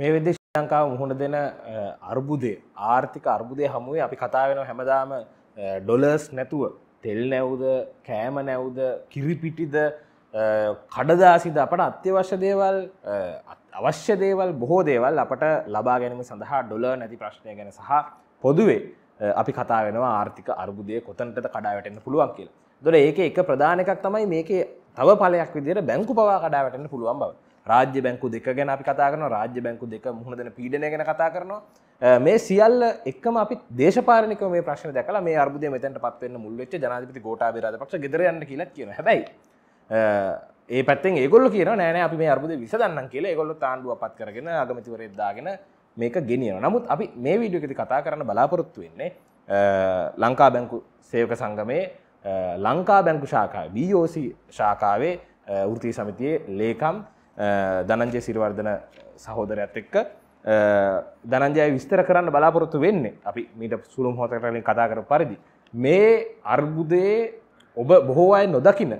මේ වෙද්දි ශ්‍රී ලංකාව මුහුණ දෙන අර්බුදය ආර්ථික අර්බුදය හමුවේ අපි කතා වෙන හැමදාම ඩොලර්ස් නැතුව තෙල් නැවුද කෑම නැවුද කිරිපිටිද කඩදාසිද අපට අත්‍යවශ්‍ය දේවල් අවශ්‍ය දේවල් බොහෝ දේවල් අපට ලබා ගැනීම සඳහා ඩොලර් නැති ප්‍රශ්නය ගැන සහ පොදුවේ අපි කතා වෙනවා ආර්ථික අර්බුදය කොතනට කඩාවැටෙන්න පුළුවන් කියලා. දොර ඒක එක ප්‍රධානකක් තමයි මේකේ තව පලයක් විදිර බැංකු පවා කඩාවැටෙන්න පුළුවන් බව රාජ්‍ය බැංකු දෙක ගැන අපි කතා කරන රාජ්‍ය බැංකු දෙක මුහුණ දෙන පීඩනය ගැන කතා කරනවා මේ සියල්ල එක්කම අපි දේශපාලනිකව මේ ප්‍රශ්න දැකලා මේ අර්බුදය මෙතනට පත්වෙන්න මුල් වෙච්ච ජනාධිපති ගෝඨාභය රාජපක්ෂ ගෙදර යන්න කියලා කියනවා හැබැයි ඒ පැත්තෙන් ඒගොල්ලෝ කියනවා නෑ නෑ අපි මේ අර්බුදය විසඳන්නම් කියලා ඒගොල්ලෝ තාණ්ඩුව පත් කරගෙන අගමැතිවරයෙක් දාගෙන මේක ගෙනියනවා නමුත් අපි මේ වීඩියෝ එකේදී කතා කරන්න බලාපොරොත්තු වෙන්නේ ලංකා බැංකු සේවක සංගමේ ලංකා බැංකු ශාකා BOC ශාකාවේ වෘතිය සමිතියේ ලේකම් දනංජය සිරිවර්ධන සහෝදරයක්ත් එක්ක දනංජය විස්තර කරන්න බලාපොරොත්තු වෙන්නේ අපි මීට සුළුම් හොතකරලින් කතා කර පරිදි. මේ අර්බුදයේ ඔබ බොහෝ අය නොදකින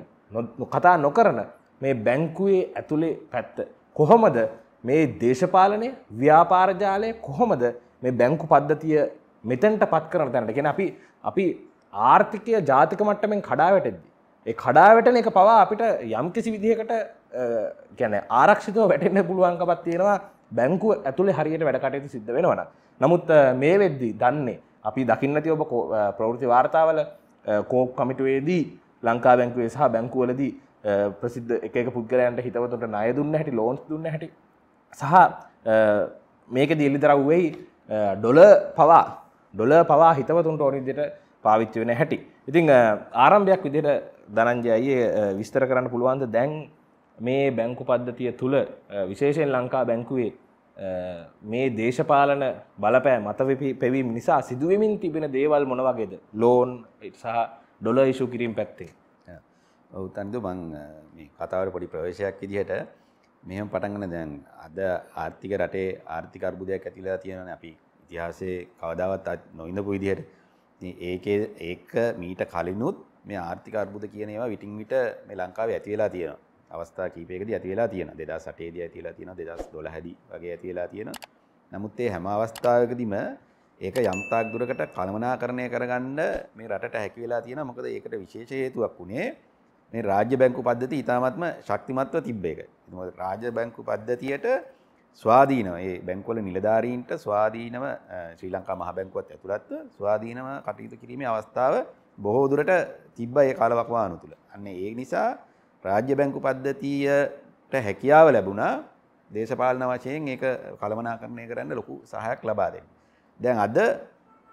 කතා නොකරන මේ බැංකුවේ ඇතුළේ පැත්ත. කොහොමද මේ දේශපාලනය ව්‍යාපාරජාලය කොහොමද මේ බැංකු පද්ධතිය මෙතැන්ට පත් කරන තැනට ගෙන අපි අපි ආර්ථිකය ජාතික මට්ටමෙන් කඩාවැටද්දි. ඒ කඩාවැටන එක පවා අපිට යම් කිසි විදිහකට ගැන ආරක්ෂිතව වැටෙන්න්න පුළුවන්කපත් තියෙනවා බැංකු ඇතුළේ හරියට වැඩකටයුතු සිද්ධ වෙනවන. නමුත් මේ වෙද්දී දන්නේ අපි දකින්නති ඔබ ප්‍රවෘති වාර්තාවල කෝක් කමිටුවේදී ලංකා බැංකුවේ සහ බැංකුවලදී ප්‍රසිද්ධ එක පුද්ගලයන්ට හිතවතට නය දුන්න හැටි ලෝන්ස් දුන්න හැටි සහ මේක දිල්ලි දරව්වෙයි ඩොල පවා ඩොල පවා හිතවතුන්ට ඕනිදට පාවිච්ච වෙන හැටි. ඉතිං ආරම්භයක් විදිට දනංජ අයේ විස්තර කරන්න පුළුවන්ද දැන් මේ බැංකු පද්ධතිය තුළ විශේෂයෙන් ලංකා බැංකුවේ මේ දේශපාලන බලපෑ මත පැවීම නිසා සිදුවමින් තිබෙන දේවල් මොනවගේද ලෝන් සහ ඩොල ඉශු කිරීම් පැත්තේ ඔහු තන්දු මං කතාවට පොඩි ප්‍රවේශයක් විදිහට මෙහම පටන්ගන දැන් අද ආර්ථික රටේ ආර්ථික අර්බුදයක් ඇතිලා තියෙනන අපි ඉතිහාසේ කවදාවත් නොඉඳපු විදිහයට ඒකේ ඒක මීට කලිනුත් මේ ආර්ථික අර්බුද කියන ඒවා විටින් විට මේ ලංකාවේ ඇතිවෙලා තියෙනවා අවස්ථා කීපයකද ඇතිවෙලා තියෙන දෙදා සටේද ඇතිලා තියෙන දෙදස් දොළහැද වගේ ඇතිවෙලා තියෙන නමුත් ඒ හැම අවස්ථාවකදිම ඒක යම්තාක් දුරකට කළමනා කරණය කරගන්න මේ රට හැකිවෙලා තියෙන මොකද ඒකට විශේෂ හේතුවක් වුණේ මේ රාජ්‍ය බැංකු පද්ධති ඉතාමත්ම ශක්තිමත්ව තිබ්බේක රාජ බැංකු පද්ධතියට ස්වාධීන ඒ බැංකොල නිලධාරීන්ට ස්වාධීනව ශ්‍රී ලංකා මහ බැංකුවත් ඇතුළත්ව ස්වාධීනව කටයුතු කිරීමේ අවස්ථාව බොහෝදුරට තිබ්බ ඒ කාලවකවානු තුළ අන්න ඒ නිසා රාජ්‍ය බැංකු පද්ධතියට හැකියාව ලැබුණා දේශපාලන වශයෙන් ඒක කළමනාකරණය කරන්න ලොකු සහයක් ලබා දෙන්න. දැන් අද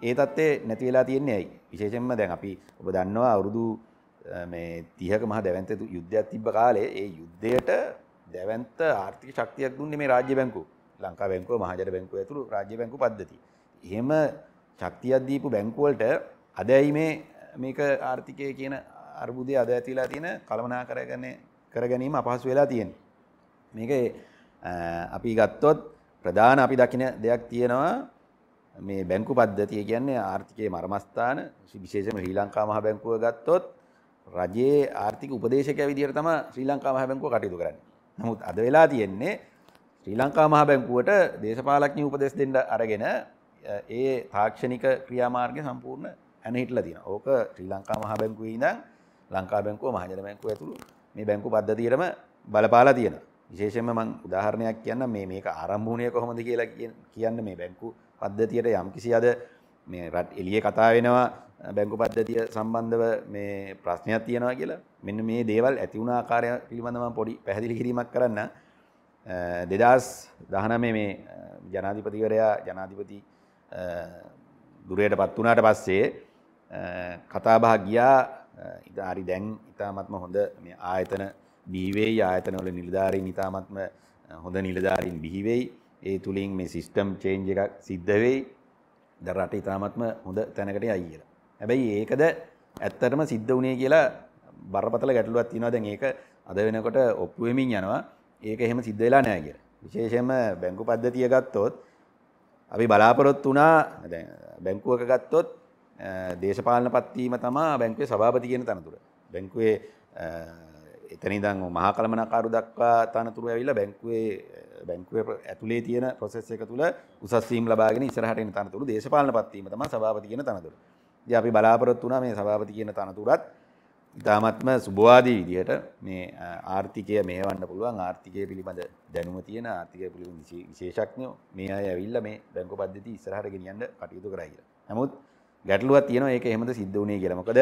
ඒ තත්ත්වේ නැති වෙලා තියෙන්නේ ඇයි? විශේෂයෙන්ම දැන් අපි ඔබ දන්නවා අවුරුදු මේ 30ක මහ දැවැන්ත යුද්ධයක් තිබ්බ කාලේ ඒ යුද්ධයට දැවැන්ත ආර්ථික ශක්තියක් දුන්නේ මේ රාජ්‍ය බැංකුව. ලංකා බැංකුව මහජන බැංකුව ඇතුළු රාජ්‍ය බැංකු පද්ධතිය. එහෙම ශක්තියක් දීපු බැංකුවලට අදයි මේ මේක ආර්ථිකය කියන අර්බුදය අද ඇතිලා තියෙන කළමනා කරගන කර ගැනීම අපහසු වෙලා තියෙන්. මේක අපි ගත්තොත් ප්‍රධාන අපි දකින දෙයක් තියෙනවා මේ බැංකු පද්ධතිය කියන්නේ ආර්ථිකයේ මරමස්ථාන විශේෂම ශ්‍රී ලංකා මහ බැංකුව ගත්තොත් රජයේ ආර්ථික උපදේශකය විදිහට තමයි ශ්‍රී ලංකා මහ බැංකුව කටයුතු කරන්නේ. නමුත් අද වෙලා තියෙන්නේ ශ්‍රී ලංකා මහ බැංකුවට දේශපාලඥ උපදෙස් දෙන්න අරගෙන ඒ තාක්ෂණික ක්‍රියාමාර්ගය සම්පූර්ණ ඇනහිටලා තියෙනවා. ඕක ශ්‍රී ලංකා මහ බැංකුවේ ඉඳන් ලංකා බැංකුව මහජන බැංකුව ඇතුළු මේ බැංකු පද්ධතියටම බලපාලා තියෙන විශේෂෙන්ම මං උදාහරණයක් කියන්න මේ මේක ආරම්භූණය කොහොමද කියලා කියන්න මේ බැංකු පද්ධතියට යම් කිසි අද මේ රට් එලිය කතා වෙනවා බැංකු පද්ධතිය සම්බන්ධව මේ ප්‍රශ්නයක් තියෙනවා කියලා මෙන්න මේ දේවල් ඇතිවුණ ආකාරය පිළිබඳම පොඩි පැහැදිලි කිරීමක් කරන්න දෙදස් දහනම මේ ජනාධිපතිවරයා ජනාධිපති දුරයට පත් වනාට පස්සේ කතාබහ ගියා ඉතාරි දැන් ඉතාමත්ම හොඳ ආයතන බීවෙයි ආයතනවල නිලධාරීන් ඉතාමත්ම හොඳ නිලධාරීන් බිහිවෙයි ඒ තුළින් මේ සිිස්ටම් චේන්ජ එකක් සිද්ධවෙයි දරට ඉතාමත්ම හොඳ තැනකට අයි කියලා. හැබැයි ඒකද ඇත්තටම සිද්ධ වනේ කියලා බරපතල ගැටලුවත් තිනවා දැන් ඒක අද වෙනකොට ඔප්පුුවමින් යනවා ඒක එහෙම සිද්ධවෙලා නෑ කියලා. විශේෂම බැංකු පද්ධතිය ගත්තොත් අපි බලාපොරොත් වනා බැංකුවක ගත්තොත් දේශපාලන පත්වීම තමා බැංකවේ සභාපති කියන තනතුර. බැංකුවේ එතනිදං මහා කළමනකාරු දක්වා තනතුර ඇවිල්ලා බැංකුවේ බැංකුව ඇතුලේ තියෙන ප්‍රොසෙස් එක තුළ උසස්වීම් ලබාගෙන ඉසරහට තනතුරු දේශපාලන පත්වීම තම සභාපති කියන තනතුර. ද අපි බලාපොරොත්තු වුණා මේ සභාපති කියන තනතුරත් ඉතාමත්ම සුබවාදී විදිහට මේ ආර්ථිකය මේ වන්න පුළුවන් ආර්ථිකය පිළිබඳ දැනුම තියෙන ආර්ථිකය පිළිබඳ විශේෂක්ඥෝ මේ අය ඇවිල්ල මේ බැංකු පද්ධති ඉස්රහට ගෙනියන්ට කටයුතු කරහිර. නමුත් ගැටලුවත් තියන ඒක එහෙමද සිද්ධ වුණේ කියලමකද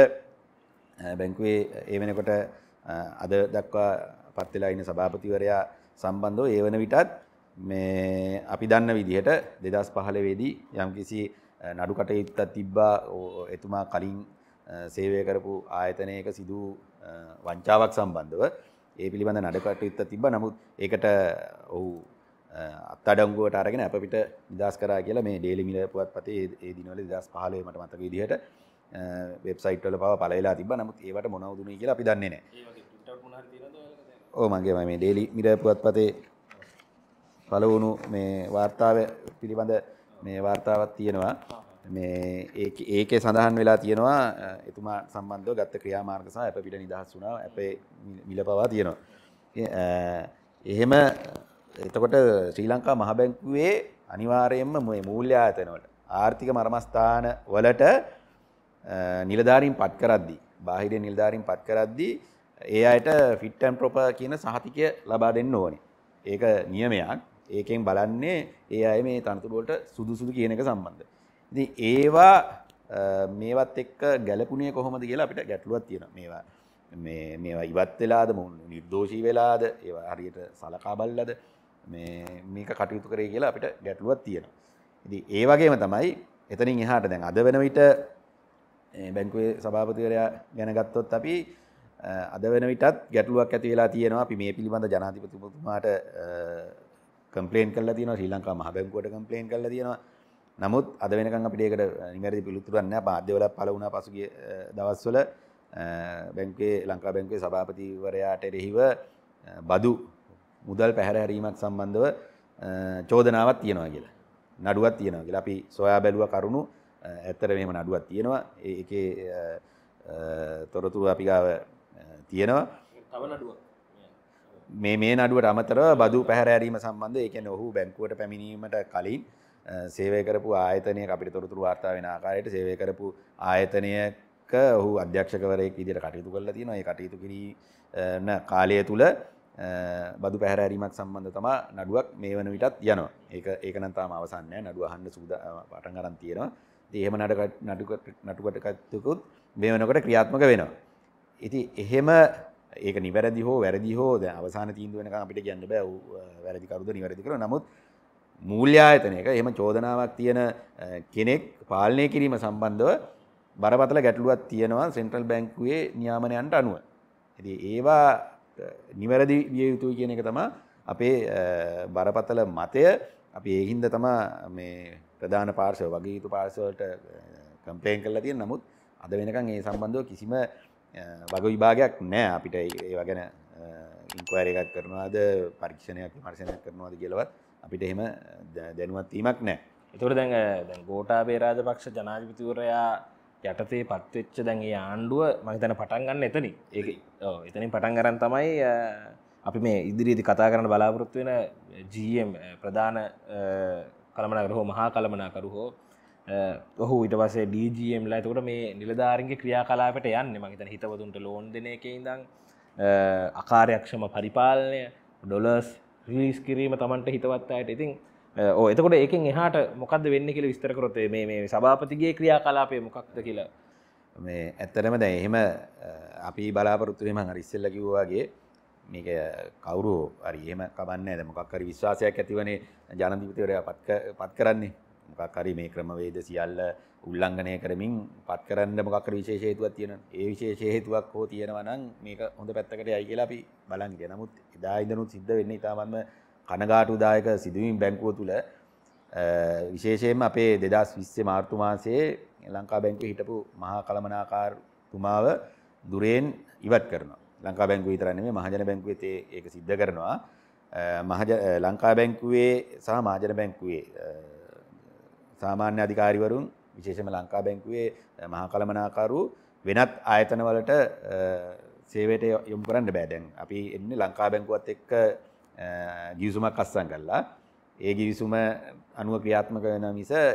බැංකුවේ ඒ වෙනකොට අද දක්වා පත්වෙලා ඉන්න සභාපතිවරයා සම්බන්ධෝ ඒ වන විටත් මේ අපි දන්න විදිහට දෙදස් පහලවේදී යම්කිසි නඩු කටයුත්තත් තිබ්බා එතුමා කලින් සේවය කරපු ආයතනයක සිදු වංචාවක් සම්බන්ධව ඒ පිළිබඳ නඩකටයුත්ත තිබ නමුත් ඒකට ඔහු අත් අඩංගුවට අරගෙන අප පිට නිදස් කරා කියලා මේ ඩේලිමිල පුවත් පතේ ඒ දිනවල දස් පහලේ මට මතක විදිහට වෙබ්සයිට්වල පව පලලා තිබ නමුත් ඒවට මොනවදුන කියලා අපි දන්නේ නෑ ඕ මගේ මේ ඩේලි මිර පුවත් පතේ පලවුණු මේ වාර්තාව පිළිබඳ මේ වාර්තාවත් තියෙනවා මේ ඒක සඳහන් වෙලා තියෙනවා එතුමා සම්බන්ධ ගත්ත ක්‍රියාමාර්ගසා ඇප පිට නිදහස් වුණා අපේ මිල පවා තියෙනවා එහෙම එතකොට ශ්‍රී ලංකා මහබැංකුවේ අනිවාරයෙන්ම මේ මූල්‍යාතනවල ආර්ථික මර්මස්ථාන වලට නිලධාරින් පත් කරද්දී බාහිර නිලධාරින් පත් කරද්දී ඒ අයට ෆිට්ටන් ප්‍රොප කියන සහතිකය ලබා දෙන්න ඕනේ ඒක නියමයක් ඒකෙන් බලන්නේ ඒ අය මේ තනතුරුවලට සුදුසුදු කියන එක සම්බන්ධ ඉති ඒවා මේවත් එක්ක ගැලපුණේ කොහොමද කියලා අපිට ගැටලුවත් තියෙන මේවා මේවා ඉවත් වෙලාද මුන් නිර්දෝෂී වෙලාද ඒවා හරියට සලකා බල්ලද මේක කටයුතු කරේ කියලා අපිට ගැටලුවත් තියෙනවා. ඉති ඒ වගේම තමයි එතනින් එහාට දැන් අද වෙන විට බැංකුවේ සභාපතිවරයා ගැනගත්තොත් අපි අද වෙන විටත් ගැටලුවක් ඇති වෙලා තියෙනවා අපි මේ පිළිබඳ ජනාතිපතිතුමාට කම්පලේන් කල්ලා තියෙන ශ්‍රී ලංකා මහ බැංකුවට කම්පලේන් කල්ලා තියෙනවා නමුත් අද වෙනකන් අපිට ඒකට නිවැරදි පිළිතුරක් නැහැ පාද්‍යවල පළ වුණා පසුගිය දවස්වල බැංකුවේ ලංකා බැංකුවේ සභාපතිවරයාට එරෙහිව බදු මුදල් පැහැරහැරීමක් සම්බන්ධව චෝදනාවත් තියෙනවා කියලා නඩුවත් තියෙනවා කියලා අපි සොයා බැලුව කරුණු ඇත්තර මෙම නඩුවත් තියෙනවා එක තොරතුරු අපිගාව තියෙනවා මේ මේ නඩුවට අමතර බදු පැහැරෑරීම සම්බන්ධ එකන ඔහු බැංකුවට පැමිණීමට කලින් සේවය කරපු ආයතනය අපිට තොරතුරු වාර්තා වෙන ආකාරයට සේවය කරපු ආයතනයක ඔහු අධ්‍යක්ෂකවරයෙක් ඉදිට කටයුතු කරලා තියෙනවා ඒ කටයුතු කිරීම කාලය තුළ බදු පැහැරීමක් සම්බන්ධ තම නඩුවක් මේ වන විටත් යනවා ඒක ඒකනතාම අවසන්නය නඩුවහන්න සූද පටන් අරන් තියෙනවා එහෙම නඩ නටුකට කත්තුකුත් මේ වනකොට ක්‍රියාත්මක වෙනවා. ඉති එහෙම ඒක නිවැරදි හෝ වැරදි හෝ ද අවසාන තීන්දුවනක අපිට ගැන්න බෑ වැරදිකරුද නිවැරදි කර නමුත් මූල්‍යායතනයක එහම චෝදනාවක් තියෙන කෙනෙක් පාලනය කිරීම සම්බන්ධව බරපතල ගැටලුවත් තියෙනවා සෙන්ට්‍රල් බැංකුවේ නියාමනයන්ට අනුව. ඇති ඒවා නිවැරදි විය යුතුයි කියන එක තමා අපේ බරපතල මතය අපි ඒහින්ද තමා මේ ප්‍රධාන පාර්ශව වගේ යුතු පාර්සවලට කම්පලේන් කරලා තිය නමුත් අද වෙනකං ඒ සම්බන්ධව කිසිම වග විභාගයක් නෑ අපිට ඒ වගැන ඉංකවර එකක් කරනවාද පරීක්ෂණයක් මර්ශණයක් කරනවාද කියලවත් අපිට එහෙම දැනුවත්වීමක් නෑ එතුර දැඟ ගෝටා බේරාජ පක්ෂ ජනාධිපතිවරයා යටතේ පත්වෙච්ච දැන්ගේ ආණ්ඩුව මහිතන පටන්ගන්න එතනි ඒ එතනින් පටන් ගරන් තමයි අපි මේ ඉදිරිදි කතා කරන්න බලාපොරොත්තු වෙන ජම් ප්‍රධාන කළමනකර හෝ මහා කළමනාකරු හෝ ඔහු ඉට පසේ ඩජම්ලා ඇතකට මේ නිලධාරගේ ක්‍රියා කලාපට යන්න මහිතන හිතවතුන්ට ලෝන් දෙන එක ඉදං අකාරයක්ෂම පරිපාලනය ඩොලර්ස් රිලිස් කිරීම තමන්ට හිතවත් අයට ඉතින් එතකොට ඒකෙන් එහාට මොකක්ද වෙන්න කියල විස්තරකරොත් මේ සභාපතිගේ ක්‍රියා කලාපය මොකක්ද කියලා මේ ඇත්තරම දැ එහෙම අපි බලාපොරත්තුවම හරිස්සල්ල කිව්වාගේ මේක කවුරු අරිහෙම කබන්න ඇද මොකක්කරි විශ්වාසයක් ඇතිවනේ ජනතිපතිවරයා පත් කරන්නේ මොකක්කරි මේ ක්‍රමවේද සියල්ල උල්ලංඝනය කරමින් පත් කරන්න මොකක්කර විශේෂේතුවක් තියෙන ඒ විශේෂේතුවක් හෝ තියෙනවනම් මේක හොඳ පැත්තකට යයි කියලා අපි බලන්ගේ නමුත් එදා ඉදනුත් සිද්ධ වෙන්නේ ඉතාමන්ම කනගාටුදායක සිදුවීම් බැංකුව තුළ විශේෂයෙන් අපේ දෙදස් විස්සේ මාර්තුමාන්සේ ලංකා බැංකු හිටපු මහා කළමනාකාරතුමාව දුරෙන් ඉවත් කරන ලංකා බැංකු විතරන්නේ මහජන බැංකුව තේ ඒක සිද්ධ කරනවා මහජ ලංකා බැංකුවේ සහ මාජන බැංකුවේ සාමාන්‍ය අධිකාරිවරුන් විශේෂම ලංකා බැංකුවේ මහා කළමනාකාරු වෙනත් ආයතනවලට සේවට යොම් කරන්න බෑදැන් අපි එන්න ලංකා බැංකුවත් එක්ක ගිවිසුමක් අස්සං කරලා ඒ ගිවිසුම අනුව ක්‍රියාත්මක වෙන මිස ඒ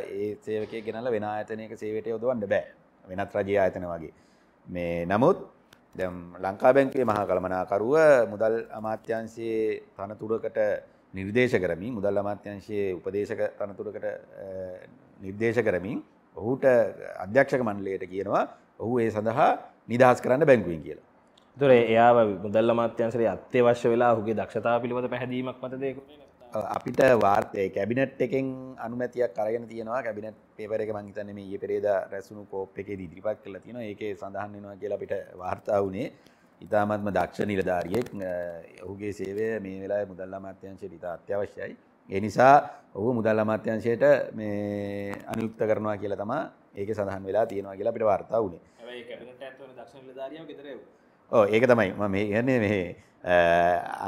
සේවකය ගෙනල වෙන ආයතනයක සේවයට යොදවන්න බෑ වෙනත් රජය ආයතන වගේ මේ නමුත් දැම් ලංකා බැංකේ මහා කළමනාකරුව මුදල් අමාත්‍යංශයේ තනතුරකට නිර්දේශ කරමින් මුදල් අමාත්‍යංශයේ උපදේශක තනතුරකට නිර්දේශ කරමින් ඔහුට අධ්‍යක්ෂක මණ්ඩලයට කියනවා ඔහු ඒ සඳහා නිදහස් කරන්න බැංකුවෙන් කියලා තොර එයා මුදල්ල මාත්‍යන්සරේ අත්‍යවශ්‍ය වෙලා හුගේ දක්ෂතා පිළිබඳ පැහැදීමක් මතදයක අපිට වාර්තය කැබිනට් එකෙන් අනුමැතියක් කරගෙන තියෙනවා කැබිනට් පේපර එක මංහිතනම ඒ පෙරේද රැසුණු කෝප් එක දිරිපක් කල තියෙන ඒක සඳහන්නවා කියලා අපිට වාර්තා වුණේ ඉතාමත්ම දක්ෂ නිලධාරියෙක් ඔහුගේ සේවය මේ වෙලා මුදල් අමාත්‍යංශයට ඉතා අත්‍යවශ්‍යයි. එනිසා ඔහු මුදල් අමාත්‍යංශයට මේ අනුයුක්ත කරනවා කියලා තමා ඒක සඳහන් වෙලා තියෙනවා කියලා අපිට වාර්තා වුණේ. ඕ ඒක තමයි ම මේ කියන්නේ මෙ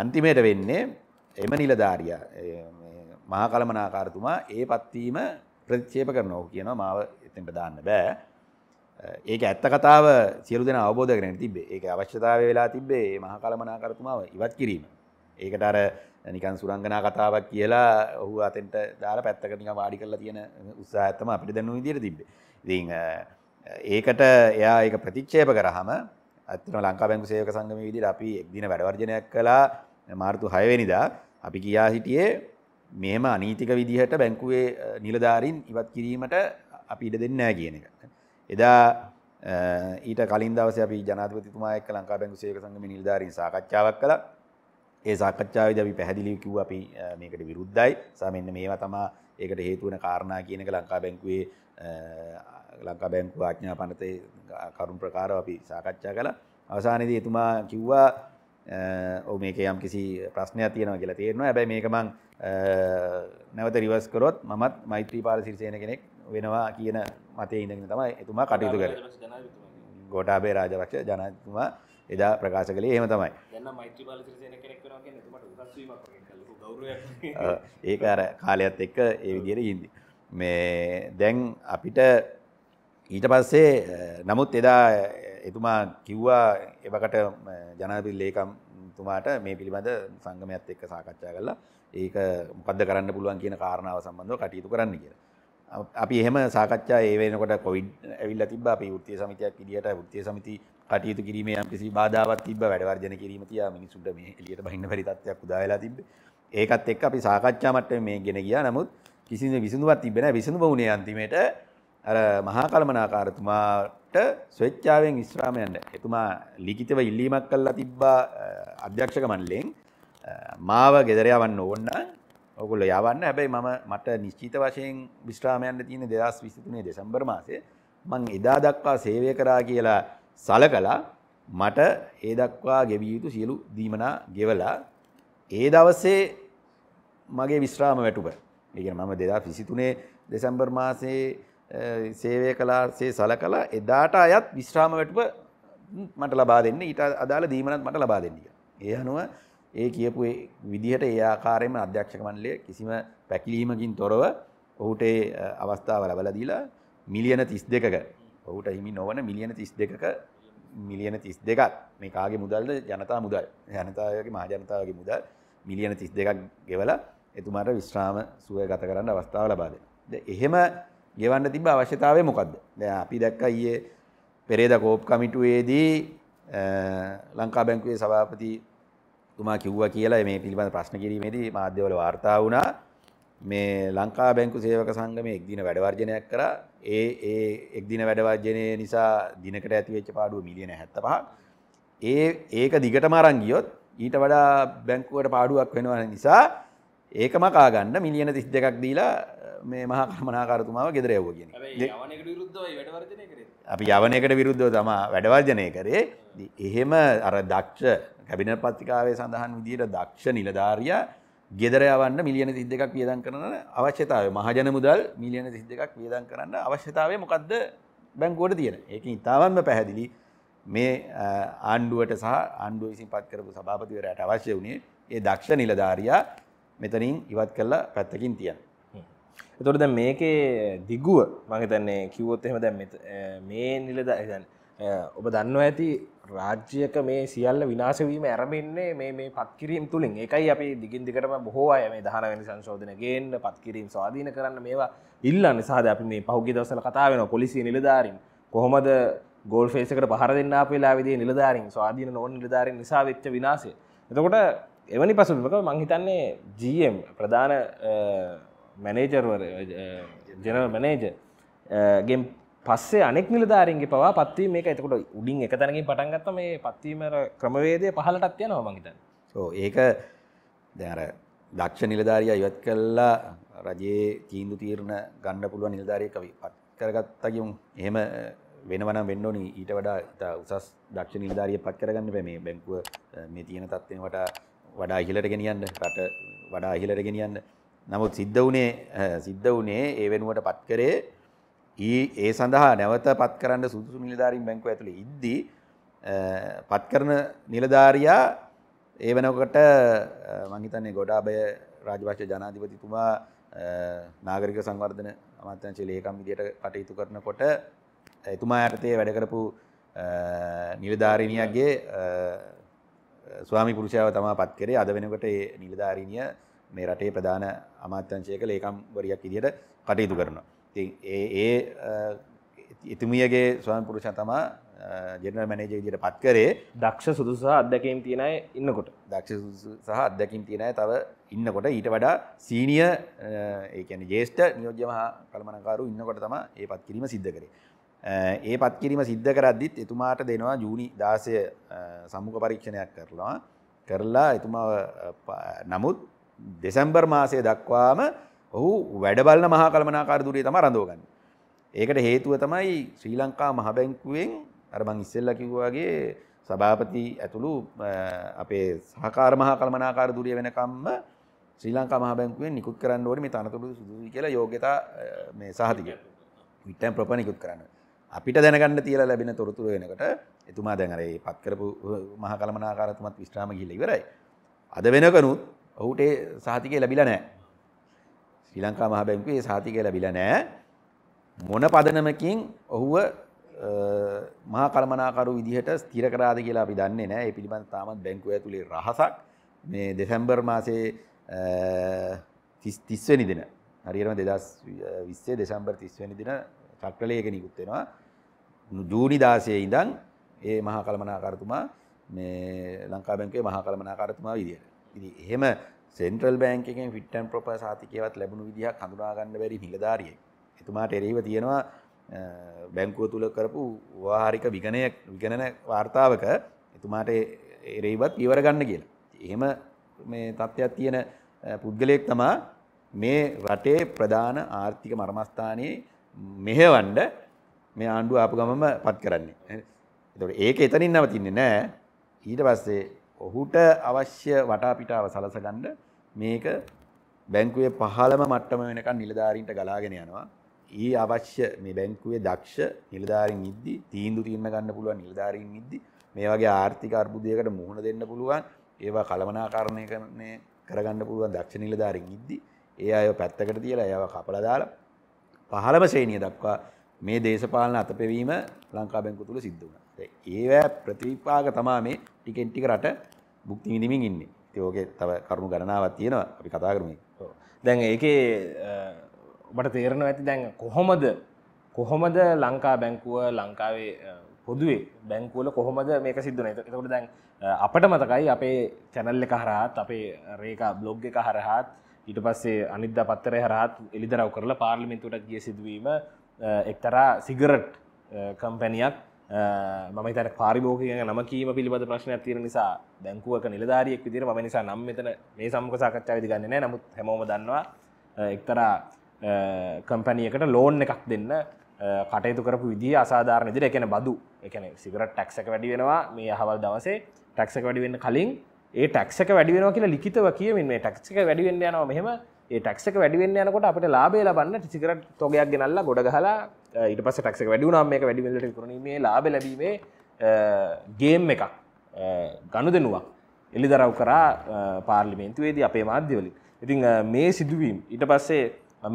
අන්තිමයට වෙන්නේ එම නිලධාරිය මහා කළමනාකාරතුමා ඒ පත්වීම ප්‍රතිච්චේප කරනෝ කියන මාව එතෙන්ට දාන්න බෑ ඒක ඇත්ත කතාව සියලු දෙෙන අවබෝධ කරන තිබේ ඒක අවශ්‍යතාව වෙලා තිබේ මහ කළමනාකරතුමාව ඉවත් කිරීම ඒකට අර නිකන් සුරංගනා කතාවක් කියලා ඔහු අතෙන්ට දාලා පැත්තක නිකන් වාඩි කරලා තියෙන උත්සාහය තමයි අපිට දැනුන විදිහට තිබ්බේ. ඉතින් ඒකට එයා ඒක ප්‍රතික්ෂේප කරාම ඇත්තන ලංකා බැංකු සේවක සංගම විදිට අපි එක්දින වැඩවර්ජනයක් කලා මාර්තු හයවෙනිදා අපි කියා හිටියේ මෙම අනීතික විදිහට බැංකුවේ නිලධාරින් ඉවත් කිරීමට අපි ඉඩ දෙන්නෑ කියන එක. එදා ඊට කලින් දවස අපි ජනාතපතිතුමායක ලංකා බැංකු සේක සංගම නිලධාරින් සාකච්ඡාවක් කළ ඒ සාකච්ඡාවද අපි පැහැදිලිව කිව් අපි මේකට විරුද්ධයි සමෙන්න්න මේවා තමා ඒකට හේතුවන කාරණා කියනක ලංකා බැංකුවේ ලංකා බැංකු ආඥා පනතේ කරුම් ප්‍රකාරව අපි සාකච්ඡා කළ අවසානද එතුමා කිව්වා ඔ මේක යම් කිසි ප්‍රශ්නයක් තියෙනවා කියලා තේරෙනවා ඇබැයි මේකමං නැවත රිවස් කරොත් මත් මෛත්‍රී පාල සිරිසයන කෙනෙක් වෙනවා කියන මතය ඉඳගෙන තමයි එතුමා කටයුතු කර ගොටාබේ රාජරක්ෂ ජනතුමා එදා ප්‍රකාශ කළේ එහෙම තමයි ඒක අර කාලයක්ත් එක්ක ඒ විදියට ඉදි. මේ දැන් අපිට ඊට පස්සේ නමුත් එදා එතුමා කිව්වා එවකට ජනපිල් ලේකම් තුමාට මේ පිළිබඳ සංගමයත් එක්ක සාකච්ඡා කරලා ඒක මොකද කරන්න පුළුවන් කියන කාරණාව සම්බන්ධව කටයුතු කරන්න කියලා. අපි එහෙම සාකච්ඡා ඒ වෙනකොට කොවිඩ් ඇවිල්ලා තිබ්බා අපි වෘත්තීය සමිතියක් විදියට වෘත්තීය සමිති කටයුතු කිරීමේ යම්කිසි බාධාවක් තිබ්බා වැඩ වර්ජන කිරීම තියා මිනිසුන්ට මේ එළියට බහින්න බැරි තත්ත්වයක් උදා වෙලා තිබ්බේ. ඒකත් එක් අපි සාකච්ඡා මට්ටමේ මේ ගෙන ගියා. නමුත් කිසිම විසඳුමක් තිබ්බේ නැහැ. විසඳුම වුණේ අන්තිමේට අර මහා කලමනාකාරතුමාට ස්වේච්ඡාවෙන් විශ්‍රාම යන්න. එතුමා ලිඛිතව ඉල්ලීමක් කළා තිබ්බා අධ්‍යක්ෂක මණ්ඩලයෙන් මාව ගෙදර යවන්න ඕන නම් ඔයගොල්ලෝ යවන්න. හැබැයි මම මට නිශ්චිත වශයෙන් විශ්‍රාම යන්න තියෙන්නේ 2023 දෙසැම්බර් මාසේ. මං එදා දක්වා සේවය කරා කියලා සලකලා මට ඒ දක්වා ගෙවිය යුතු සියලු දීමනා ගෙවලා ඒ දවස්සේ මගේ විශ්‍රාම වැටුප ඒගෙන මම දෙදා විසිතුනේ දෙසැම්බර් මාසේ සේවය කලාසේ සල කලා එදාට අයත් විශ්‍රාම වැටුප මට ලබා දෙන්න ඊට අදාළ දීමනත් මට ලබා දෙන්නිය. ඒ අනුව ඒ කියපු විදිහට ඒ ආකාරයම අධ්‍යක්ෂක මණ්ඩලය කිසිම පැකිලීමකින් තොරව ඔහුට අවස්ථාව ලබලා දීලා මිලියන 32ක ඔහුට හිමි නොවන මිලියන 32ක මිලියන 32ක් මේ කාගේ මුදල්ද ජනතා මුදල් ජනතාවගේ මහ ජනතාවගේ මුදල් මිලියන තිස් දෙකක් ගෙවලා එතුමාට විශ්‍රාම සුවය ගත කරන්න අවස්ථාව ලබාද. එහෙම ගෙවන්න තිබ අවශ්‍යතාවය මොකක්ද ද අපි දැක්ක ඒ පෙරේද කෝප් කමිටුවේදී ලංකා බැංකුවේ සභාපති තුමා කිව්ව කියලා මේ පිළිබඳ ප්‍රශ්න කිරීමේදී මාධ්‍යවල වාර්තා වුණා මේ ලංකා බැංකු සේවක සංගමේ එක්දින වැඩවර්ජනයක් කරා ඒ ඒ එක්දින වැඩවර්ජනය නිසා දිනකට ඇතිවෙච්ච පාඩුව මිලියන 75ක් ඒ ඒක දිගටම අරන් ගියොත් ඊට වඩා බැංකුවට පාඩුවක් වෙනවන නිසා ඒකම කාගන්න මිලියන තිස් දෙකක් දීලා මේ මහා කමනාකාරතුමාව ගෙදරයවෝ කියෙන අපි යවනකට විරුද්ධව තමා වැඩවර්ජනය කරේ එහෙම අර දක්ෂ කැබින පත්තිකාවේ සඳහන් විදිට දක්ෂ නිලධාරිය ගෙදරයවන්න මිලියන සිද් දෙකක් වියදන් කරන අවශ්‍යතාව මහජන මුදල් මිලියන සිද් දෙකක් වියදන් කරන්න අවශ්‍යතාවය මොකක්ද බැංකෝට තියෙන ඒක ඉතාවන්ම පැහැදිලි මේ ආණ්ඩුවට සහ ආණ්ඩුව විසින් පත් කරපු සභාපතිවරයට අවශ්‍ය වුණේ ඒ දක්ෂ නිලධාරයා මෙතනින් ඉවත් කරලා පැත්තකින් තියන්. එතොට දැ මේකේ දිගුව මගතන්නේ කිවොත් එහෙම දැ මේ නිලදැන් ඔබ දන්නව ඇති රාජ්‍යයක මේ සියල්ල විනාශවීම ඇරමෙන්නේ මේ පත්කිරීම් තුළින් එකයි අපි දිගින් දිකටම බොහෝ අය මේ දහන වැනි සංශෝධන ගේන්න පත්කිරීම් ස්වාධීන කරන්න මේවා ඉල්ලන්න සාද අපි මේ පහුගි දවසල කතාාවෙන පොලිසි නිලධාරින් කොහොමද ගෝල් ෆේසකට පහර දෙන්න පේලා විදේ නිලධාරින් ස්වාධීන නොන් නිධාරෙන් නිසා වෙච්ච විනාසය එතකොට එවැනි පසුක මංහිතන්නේ ජම් ප්‍රධාන මැනේජර්වර ජනල් මැනේජගෙම් පස්සේ අනෙක් නිලධාරන්ගේ පවා පත්වීම මේ එතකොට උඩින් එක තැනකින් පටන්ගත්ත මේ පත්වීමර ක්‍රමවේදය පහලටත් යනවා මංහිතන් ඒක දැර දක්ෂ නිලධාරිය ඉවත් කල්ලා රජයේ තීන්දු තීරණ ගණ්ඩ පුළුව නිලධාරය කවි පත් කරගත්තගියුම් එහෙම වෙනවනම් වෙන්නෝනි ඊට වඩා ඉතා උසස් දක්ෂ නිල්ධාරිය පත් කරගන්න පැ මේ බැංකුව මේ තියෙන තත්වෙනට වඩා ඉහිලට ගෙනියන්න රට වඩා ඉහිලට ගෙනියන්න නමුත් සිද්ධ වනේ සිද්ධ වනේ ඒ වෙනුවට පත් කරේ ඒ ඒ සඳහා නැවත පත් කරන්න සුදුසු නිලධාරින් බැංකුව ඇතුළ ඉද්දී පත් කරන නිලධාරයා ඒ වෙනකට මංහිතන්නේ ගොඩාබය රාජභාෂ ජනාධිපතිතුමා නාගරික සංවර්ධන අමත්‍යංශේ ලේකම් විදියට කටයුතු කරනකොට එතුමා යටතේ වැඩකරපු නිලධාරණියගේ ස්වාමි පුරුෂාව තමා පත් කරේ අද වෙනකොට ඒ නිලධාරීණිය මේ රටේ ප්‍රධාන අමාත්‍යංශයක ලේකම් වරියක් ඉදිට කටයුතු කරනවා. ති ඒ එතුමියගේ ස්වාම පුරුෂ තමා ජෙනල් මැනජ විදිට පත් කරේ දක්ෂ සුදුසහ අදැකීම් තියෙනයි ඉන්නකොට දක්ෂ සහ අදැකීම් තියෙනයි තව ඉන්නකොට ඊට වඩා සීනිය ඒන ජේෂ්ට නියෝජ්‍යමහා කළමනකාරු ඉන්නකොට තම ඒ පත් කිරීම සිද්ධ කරේ ඒ පත්කිරීම සිද්ධ කරද්දිත් එතුමාට දෙනවා ජූනි දාසය සම්මුඛ පරීක්ෂණයක් කරලා කරලා එතුමා නමුත් දෙසැම්බර් මාසය දක්වාම ඔහු වැඩබලන මහා කළමනාකාර දුරේ තම රඳෝගන්න. ඒකට හේතුව තමයි ශ්‍රී ලංකා මහබැංකුවෙන් අරබං ඉස්සෙල්ල කිව්වාගේ සභාපති ඇතුළු අපේ සහකාර මහා කළමනාකාර දුරිය වෙනකම්ම ශ්‍රී ලංකා මහබැංකුවෙන් නිකුත් කරන්න ඕනි මේ තනතුරු සුදුසුයි කියලා යෝග්‍යතා මේ සහතික විට්ටම් ප්‍රොප නිකුත් කරන්න. අපිට දැනගන්න තියලා ලැබෙන තොරතුර වෙනකට එතුමා දැනරේ පත්කරපු මහ කළමනාකාරතුමත් විශ්‍රාම ගිල්ල ඉවරයි. අද වෙනකනුත් ඔහුට සාතිකය ලැබිල නෑ. ශ්‍රී ලංකා මහබැංකුවේ සාතිකය ලැබිල නෑ මොන පදනමකින් ඔහුව මහා කළමනාකරු විදිහට ස්තිර කරාද කියලා අපි දන්නේ නෑ ඒ පිළිබඳ තාමත් බැංකුව ඇතුළේ රහසක් මේ දෙසැම්බර් මාසේ තිස්වෙනි දෙන හරිරම දෙදස් විස්සේ දෙසම්බර් තිස්වනි දින චක්‍රලේඛනිකුත් වෙනවා ජූනි 16 ඉඳන් ඒ මහා කළමනාකාරතුමා මේ ලංකා බැංකුවේ මහා කළමනාකාරතුමා විදියට. ඉතින් එහෙම සෙන්ට්‍රල් බැංක් එකෙන් ෆිට් ඇන් ප්‍රොපර් සහතිකයවත් ලැබුණු විදිහක් හඳුනා ගන්න බැරි නිලධාරියෙක්. එතුමාට එරෙහිව තියෙනවා බැංකුව තුල කරපු වාහාරික විගණය විගණන වார்த்தාවක එතුමාට එරෙහිවත් ඉවර ගන්න කියලා. එහෙම මේ තත්ත්වයක් තියෙන පුද්ගලයෙක් තමා මේ රටේ ප්‍රධාන ආර්ථික මර්මස්ථානයේ මෙහවන්ඩ මේ ආණ්ඩුව ආපු ගමම පත් කරන්නේ. එතට ඒක එතනින් නවතින්නේ නෑ ඊට පස්සේ ඔහුට අවශ්‍ය වටාපිටාව සලසගණ්ඩ මේක බැංකුවේ පහළම මට්ටම වෙනකන් නිලධාරීන්ට ගලාගෙන යනවා ඒ අවශ්‍ය මේ බැංකුවේ දක්ෂ නිලධාරින් ඉද්දි තීන්දු තිීන්න ගන්න පුළුවන් නිලධාරීන් ඉද්දි මේ වගේ ආර්ථික අර්බුදයකට මුහුණ දෙන්න පුළුවන් ඒවා කළමනාකාරණය කරන්නේ කරගන්න පුළුවන් දක්ෂ නිලධාරින් ඉද්දි ඒ අය පැත්තකට තියලා ඒව කපලදාලා පහළම ශ්‍රේණිය දක්වා මේ දේශපාලන අත පෙවීම ලංකා බැංකු තුළ සිද්ධ වුණ ඒවැ ප්‍රතිපාග තමා මේ ටිකෙන් ටික රට බුක්ති විඳමින් ඉන්න යෝගේ තව කරුණු ගණනාවත් තියෙනවා අපි කතා කරමින් දැන් ඒකේ ඔබට තේරණ ඇති දැන් කොහොමද කොහොමද ලංකා බැංකුව ලංකාවේ පොදුවේ බැංකුවල කොහොමද මේක සිද්ධන එතකොට දැන් අපට මතකයි අපේ චැනල්ල එක හරහත් අපේ රේකා බ්ලොග් එක හරහත් ඊට පස්සේ අනිද්ද පත්තරය හරහත් එලිදරව් කරලා පාර්ලිමින්තුවට ගිය සිදුවීම එක්තරා සිගරට් කම්පැනියක් මම තන පාරිභෝකය නම කීම පිළිබඳ ප්‍රශ්නයක් තිර නිසා දැංකුවක නිලධාරියෙක් විදිර ම නිසා නම් මෙතන මේ සම්ක සාකච්ඡා විදිගන්න නෑ නමුත් හැමෝම දන්නවා එක්තරා කම්පැනියකට ලෝන් එකක් දෙන්න කටයුතු කරපු විදි අසාධාරණ දිර එකන බදු එකන සිගරට ටැක්සක වැඩි වෙනවා මේ හවල් දවසේ ටැක්සක වැඩි වෙන්න කලින් ඒ ටක්ෂක වැඩිවෙන කියලා ලිතව කියමින් මේ ටක්ෂක වැඩිවෙන්න යනවා මෙහම ඒ ටක්ෂක වැඩිවෙන්න යනකොට අපට ලාබේ ලබන්න ටිසිකරට තොගයක් ගෙනල්ලා ගොඩ ගහලා ඉට පස ටක්ෂක වැඩිුනාම මේ වැඩිවෙලට කරනීමේ ලාබ ලැබීමේ ගේම් එකක් ගණු දෙනුවක් එලි දරව් කරා පාර්ලිමේන්තුවේදී අපේ මාධ්‍යවලින් ඉතිං මේ සිදුවීම් ඉට පස්සේ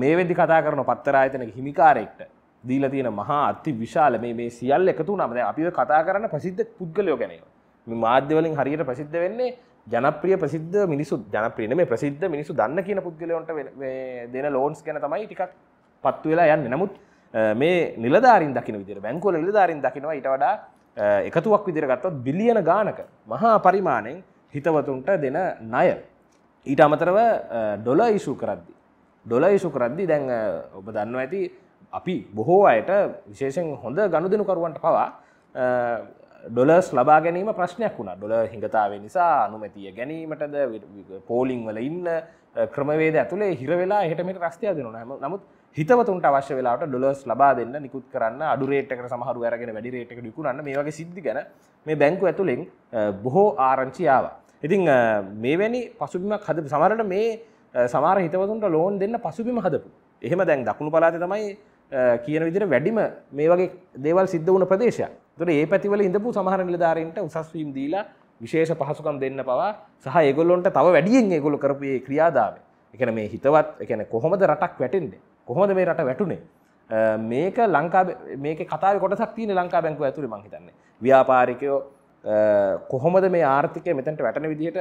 මේ වෙදි කතා කරන පත්තරායතන හිමිකාරෙක්ට දීල තියෙන මහා අති විශාල මේ සියල් එකතු නමද අපිව කතා කරන්න ප්‍රසිද්ධ පුද්ගලයෝ ගැනීම මාධ්‍යවලින් හරියට ප්‍රසිද්ධ වෙන්නේ ජනප්‍රිය ප්‍රසිද්ධ මිනිසු ජනප්‍රියන මේ ප්‍රසිද්ධ මිනිසු දන්න කියන පුද්ගලයොන්ට දෙන ලෝන්ස් ගැන තමයි ටිකක් පත්තු වෙලා යන්න නමුත් මේ නිලධාරින් දකින විදිර බැංකෝල නිලධාරින් දකිනවා ඊට වඩා එකතුවක් විදිරගත්තොත් බිලියන ගානක මහා පරිමාණයෙන් හිතවතුන්ට දෙන ණය ඊට අමතරව ඩොල ඉසු කරද්දි ඩොල ඉසු කරද්දි දැන් ඔබ දන්නවා ඇති අපි බොහෝ අයට විශේෂෙන් හොඳ ගණුදෙනුකරුවන්ට පවා ඩොලස් ලබා ගැනීම ප්‍රශ්නයක් වුණා ඩොල හිඟතාව නිසා අනුමැතිය ගැනීමටද පෝලිං වල ඉන්න ක්‍රමවේද ඇතුළේ හිරවෙලා එහටමට රස්තිය දෙනු නම නමුත් හිතවතුන්ට අවශ්‍ය වෙලාට ඩොලස් ලබා දෙන්න නිකුත් කරන්න අඩුරේටක සහරු ඇරගෙන වැඩිරේටක ඩිකුරන්න මේ වගේ සිද්ධි ගැන මේ බැංකු ඇතුළෙන් බොහෝ ආරංචියාව. ඉතිං මේවැනි පසුබිමක් හද සමරට මේ සමාර හිතවතුන්ට ලෝන් දෙන්න පසුබිම හදපු. එහෙම දැන් දකුණු පලාත තමයි කියන විදිර වැඩිම මේ වගේ දේවල් සිද්ධ වුණ ප්‍රදේශයක්. තොර ඒ පැතිවල ඉඳපු සමහර නිලධාරීන්ට උසස්වීම් දීලා විශේෂ පහසුකම් දෙන්න පවා සහ ඒගොල්ලොන්ට තව වැඩියෙන් ඒගොල්ල කරපු ඒ ක්‍රියාදාව එකන මේ හිතවත් එකන කොහොමද රටක් වැටෙන්ඩ කොහොමද මේ රට වැටුනේ මේක ලංකා මේක කතාව කොටසක් තියන ලංකා බැංකුව ඇතුළ මහිතන්නේ ව්‍යාපාරිකයෝ කොහොමද මේ ආර්ථිකය මෙතැන්ට වැටන විදිහට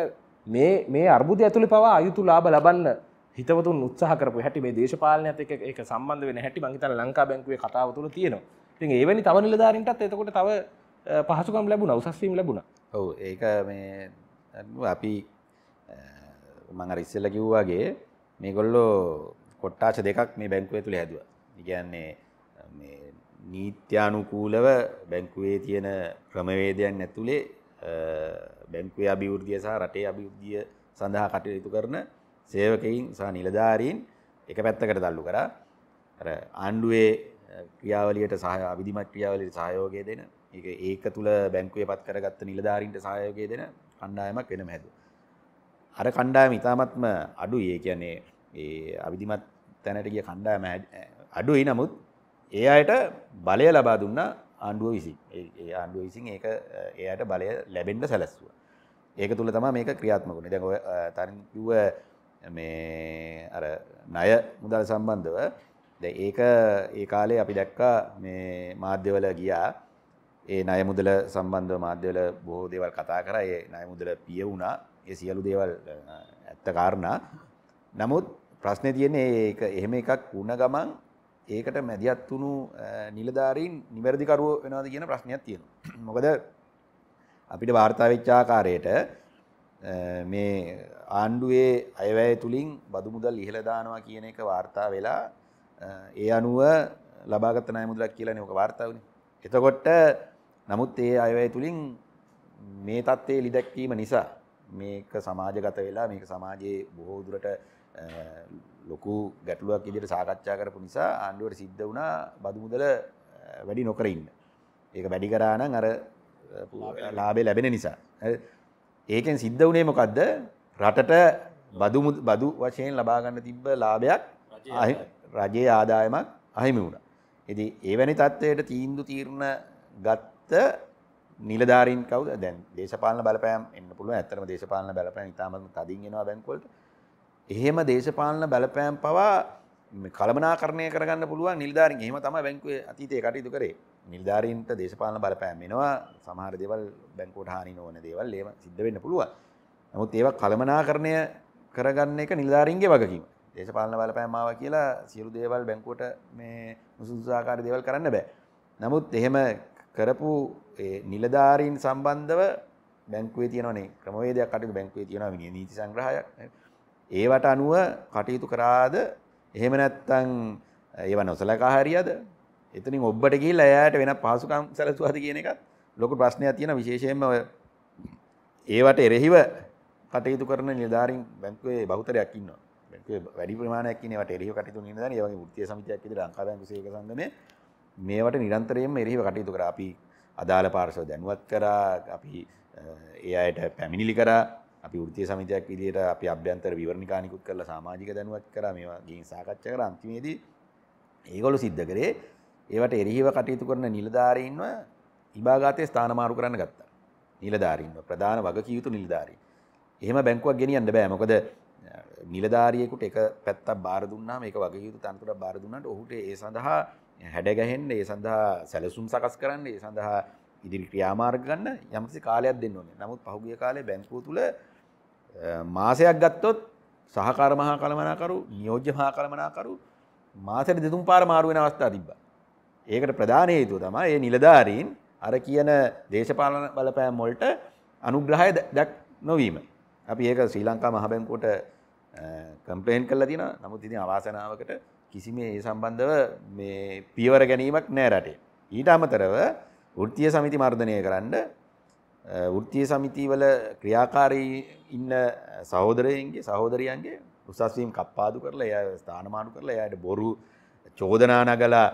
මේ මේ අර්බුද ඇතුළි පවා අයුතු ලාබ ලබන්න හිතවතුන් උත්සාහ කරපු හැටි මේ දේශපාලනයත් එක සම්බන්ධ වෙන හැටි මහිතන ලංකා බැංකුවේ කතාව තුළ තියෙනවා ති ඒවැනි තව නිලධාරින්ටත් එතකොට තව පහසුකම් ලැබුණ උසස්වීම ලැබුණ ඔව ඒක මේ අපි මඟ රිස්සල්ල කිව්වාගේ මේගොල්ලෝ කොට්ටාච දෙකක් මේ බැංකුවේ තුළ හැදුව ඉගැන්නේ නීත්‍යානුකූලව බැංකුවේ තියෙන ක්‍රමවේදයන් ඇතුළේ බැංකුවේ අභිවෘද්ධිය සහ රටේ අභිවෘද්ධිය සඳහා කටයුතු කරන සේවකයින් සහ නිලධාරීන් එක පැත්තකට දල්ලු කරා ආණ්ඩුවේ ක්‍රියාවලියට සහය අවිධිමත් ක්‍රියාවලට සහයෝගය දෙන එක ඒක තුළ බැංකුවේ පත් කරගත්ත නිලධාරීන්ට සහයෝගය දෙන කණ්ඩායමක් වෙනම හැද. අර කණ්ඩායම ඉතාමත්ම අඩු ඒ කියන්නේ ඒ අවිධිමත් තැනට ගිය කණ්ඩායම අඩුයි නමුත් ඒ අයට බලය ලබා දුන්න ආණ්ඩුව විසින් ඒ ආණ්ඩුව විසින් ඒක එයට බලය ලැබෙන්ඩ සැලැස්සුව. ඒක තුළ තම මේක ක්‍රියාත්මකුණ දැ තරකිව මේ අර නය මුදල් සම්බන්ධව ද ඒක ඒ කාලේ අපි දැක්කා මේ මාධ්‍යවල ගියා ඒ නය මුදල සම්බන්ධ මාධ්‍යවල බොහෝ දේවල් කතා කර ඒ නය මුදල පිය වුණා ඒ සියලු දේවල් ඇත්ත කාරණා නමුත් ප්‍රශ්නය තියන්නේ ඒක එහෙම එකක් වුණ ගමන් ඒකට මැදිහත් වුණු නිලධාරීන් නිවැරදිකරුව වෙනවාද කියන ප්‍රශ්නයක් තියෙනවා. මොකද අපිට වාර්තාවෙච්චාකාරයට මේ ආණ්ඩුවේ අයවැය තුළින් බදු මුදල් ඉහළ දානවා කියන එක වාර්තා වෙලා ඒ අනුව ලබාගත නෑ මුදලක් කියලා නෝක වාර්තාවන. එතකොට නමුත් ඒ අයවැය තුළින් මේ තත්ත්වය ලිදැක්වීම නිසා මේක සමාජගත වෙලා මේක සමාජයේ බොහෝදුරට ලොකු ගැටලුවක් ඉදිට සාකච්ඡා කරපු නිසා ආණ්ඩුවට සිද්ධ වුණා බදුමුදල වැඩි නොකරඉන්න. ඒක වැඩි කරානං අර ලාබේ ලැබෙන නිසා. ඒකෙන් සිද්ධ වනේ මොකක්ද රටට බදු වශයෙන් ලබාගන්න තිබ්බ ලාභයක් රජයේ ආදායමක් අහිමි වුණා. ඉතින් එවැනි තත්ත්වයට තීන්දුව తీරන ගත්ත නිලධාරීන් කවුද? දැන් දේශපාලන බලපෑම් එන්න පුළුවන්. ඇත්තටම දේශපාලන බලපෑම් ඉතාමත් තදින් එනවා බැංකුවලට. එහෙම දේශපාලන බලපෑම් පවා කළමනාකරණය කරගන්න පුළුවන් නිලධාරීන්. එහෙම තමයි බැංකුවේ අතීතයේ කටයුතු කරේ. නිලධාරීන්ට දේශපාලන බලපෑම් එනවා. සමහර දේවල් බැංකුවට හානි නොවන දේවල් එහෙම සිද්ධ වෙන්න පුළුවන්. නමුත් ඒවා කළමනාකරණය කරගන්න එක නිලධාරීන්ගේ වගකීම. දේශපාලන බලපෑමාව කියලා සියලු දේවල් බැංකුවට මේ මුසුදුසාකාර දේවල් කරන්න බෑ. නමුත් එහෙම කරපු නිලධාරීන් සම්බන්ධව බැංකුවේ තියෙනනේ ක්‍රමවේදයක් කටයුතු බැංකුවේ තියෙනවා විනය නීති සංග්‍රහයක්. ඒවට අනුව කටයුතු කරාද එහෙම නැත්තම් ඒව නොසලකා හරියද? එතනින් ඔබට ගිහිල්ලා එයාට වෙන පහසුකම් සැලසුවාද කියන එකත් ලොකු ප්‍රශ්නයක් තියෙන විශේෂයෙන්ම ඔය ඒවට එරෙහිව කටයුතු කරන නිලධාරීන් බැංකුවේ බහුතරයක් ඉන්නවා. වැඩි ප්‍රමාණයක් කියන ඒවට එරෙහිව කටයුතු කරන දාන ඒ වගේ වෘත්තීය සමිතියක් විදිහට ලංකා බැංකු සේවක සංගමය මේවට නිරන්තරයෙන්ම එරෙහිව කටයුතු කරා. අපි අදාළ පාර්ශව දැනුවත් කරා. අපි ඒ අයට පැමිණිලි කරා. අපි වෘත්තීය සමිතියක් විදිහට අපි අභ්‍යන්තර විවරණිකානිකුත් කරලා සමාජික දැනුවත් කරා. මේවා ගිහින් සාකච්ඡා කරා. අන්තිමේදී ඒගොල්ලෝ සිද්ධ කරේ ඒවට එරෙහිව කටයුතු කරන නිලධාරීන්ව ඉභාගාතයේ ස්ථානමාරු කරන්න ගත්තා. නිලධාරීන්ව ප්‍රධාන වගකීතු නිලධාරීන්. එහෙම බැංකුවක් ගෙනියන්න බෑ. මොකද නිලධාරියෙකුට එක පැත්තක් බාර දුන්නාම ඒක වගකීතු තනතුරක් බාර දුන්නාට ඔහුට ඒ සඳහා හැඩගැහෙන්න ඒ සඳහා සැලසුම් සකස් කරන්න ඒ සඳහා ඉදිරි ක්‍රියාමාර්ග ගන්න යම්කිසි කාලයක් දෙන්න ඕනේ. නමුත් පහුගිය කාලේ බැංකුව තුල මාසයක් ගත්තොත් සහකාර මහා කළමනාකරු, නියෝජ්‍ය මහා කළමනාකරු මාසෙට දෙතුන් පාර මාරු වෙන අවස්ථා තිබ්බා. ඒකට ප්‍රධාන හේතුව තමයි මේ නිලධාරීන් අර කියන දේශපාලන බලපෑම් වලට අනුග්‍රහය දැක් නොවීම. අපි ඒක ශ්‍රී ලංකා මහ බැංකුවට කම්පලේන් කල්ල තින නමුත් ඉතින් අවාසනාවකට කිසිම ඒ සම්බන්ධව මේ පියවර ගැනීමක් නෑ රටේ. ඊට අමතරව ෘත්තිය සමිති මර්ධනය කරන්න ෘත්තිය සමිතිවල ක්‍රියාකාරී ඉන්න සහෝදරයන්ගේ සහෝදරියන්ගේ උසස්වීම් කප්පාදු කරලා එය ස්ථානමානු කරලා එයට බොරු චෝදනානගලා